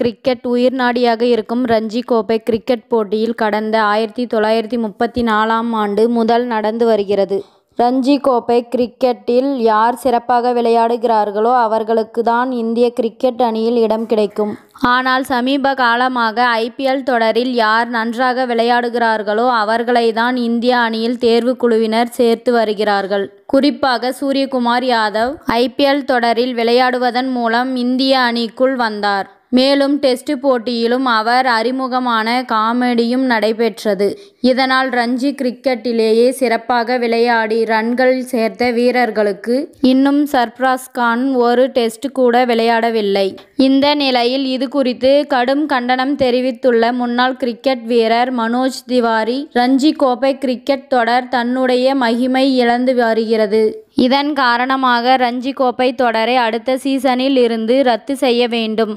cricket உயிர்நாடியாக இருக்கும் ரஞ்சி கோப்பை cricket போட்டியில் கடந்த ஆயிரத்தி தொள்ளாயிரத்தி முப்பத்தி நாலாம் ஆண்டு முதல் நடந்து வருகிறது ரஞ்சி கோப்பை கிரிக்கெட்டில் யார் சிறப்பாக விளையாடுகிறார்களோ அவர்களுக்கு தான் இந்திய கிரிக்கெட் அணியில் இடம் கிடைக்கும் ஆனால் சமீப காலமாக ஐபிஎல் தொடரில் யார் நன்றாக விளையாடுகிறார்களோ அவர்களை தான் இந்திய அணியில் தேர்வு குழுவினர் சேர்த்து வருகிறார்கள் குறிப்பாக சூரியகுமார் யாதவ் ஐபிஎல் தொடரில் விளையாடுவதன் மூலம் இந்திய அணிக்குள் வந்தார் மேலும் டெஸ்ட் போட்டியிலும் அவர் அறிமுகமான காமெடியும் நடைபெற்றது இதனால் ரஞ்சி கிரிக்கெட்டிலேயே சிறப்பாக விளையாடி ரன்கள் சேர்த்த வீரர்களுக்கு இன்னும் சர்ப்ராஸ் கான் ஒரு டெஸ்ட் கூட விளையாடவில்லை இந்த நிலையில் இது குறித்து கடும் கண்டனம் தெரிவித்துள்ள முன்னாள் கிரிக்கெட் வீரர் மனோஜ் திவாரி ரஞ்சி கோப்பை கிரிக்கெட் தொடர் தன்னுடைய மகிமை இழந்து வருகிறது இதன் காரணமாக ரஞ்சி கோப்பை தொடரை அடுத்த சீசனில் இருந்து ரத்து செய்ய வேண்டும்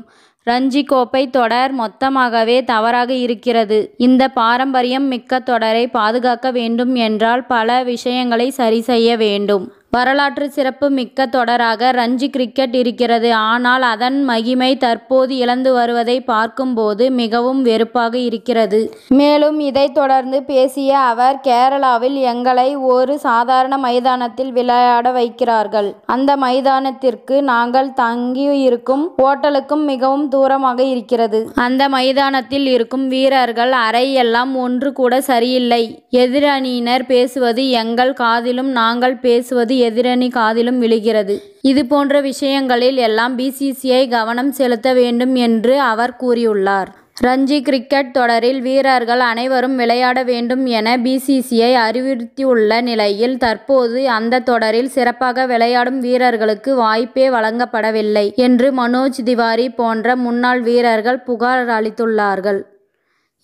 ரஞ்சி கோப்பை தொடர் மொத்தமாகவே தவறாக இருக்கிறது இந்த பாரம்பரியம் மிக்க தொடரை பாதுகாக்க வேண்டும் என்றால் பல விஷயங்களை சரி செய்ய வேண்டும் வரலாற்று சிறப்பு மிக்க தொடராக ரஞ்சி கிரிக்கெட் இருக்கிறது ஆனால் அதன் மகிமை தற்போது இழந்து வருவதை பார்க்கும்போது மிகவும் வெறுப்பாக இருக்கிறது மேலும் இதைத் தொடர்ந்து பேசிய அவர் கேரளாவில் எங்களை ஒரு சாதாரண மைதானத்தில் விளையாட வைக்கிறார்கள் அந்த மைதானத்திற்கு நாங்கள் தங்கி இருக்கும் ஹோட்டலுக்கும் மிகவும் தூரமாக இருக்கிறது அந்த மைதானத்தில் இருக்கும் வீரர்கள் அறை எல்லாம் ஒன்று கூட சரியில்லை எதிரணியினர் பேசுவது எங்கள் காதிலும் நாங்கள் பேசுவது எதிரணி காதிலும் விழுகிறது இது போன்ற விஷயங்களில் எல்லாம் பிசிசிஐ கவனம் செலுத்த வேண்டும் என்று அவர் கூறியுள்ளார் ரஞ்சி கிரிக்கெட் தொடரில் வீரர்கள் அனைவரும் விளையாட வேண்டும் என பிசிசிஐ அறிவுறுத்தியுள்ள நிலையில் தற்போது அந்த தொடரில் சிறப்பாக விளையாடும் வீரர்களுக்கு வாய்ப்பே வழங்கப்படவில்லை என்று மனோஜ் திவாரி போன்ற முன்னாள் வீரர்கள் புகார் அளித்துள்ளார்கள்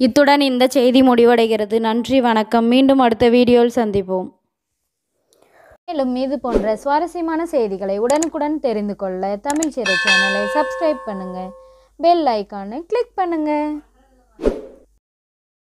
இத்துடன் இந்த செய்தி முடிவடைகிறது நன்றி வணக்கம் மீண்டும் அடுத்த வீடியோவில் சந்திப்போம் மேலும் இது போன்ற சுவாரஸ்யமான செய்திகளை உடனுக்குடன் தெரிந்து கொள்ள தமிழ் சிறை சேனலை சப்ஸ்கிரைப் பண்ணுங்கள் பெல் ஐக்கானை கிளிக் பண்ணுங்கள்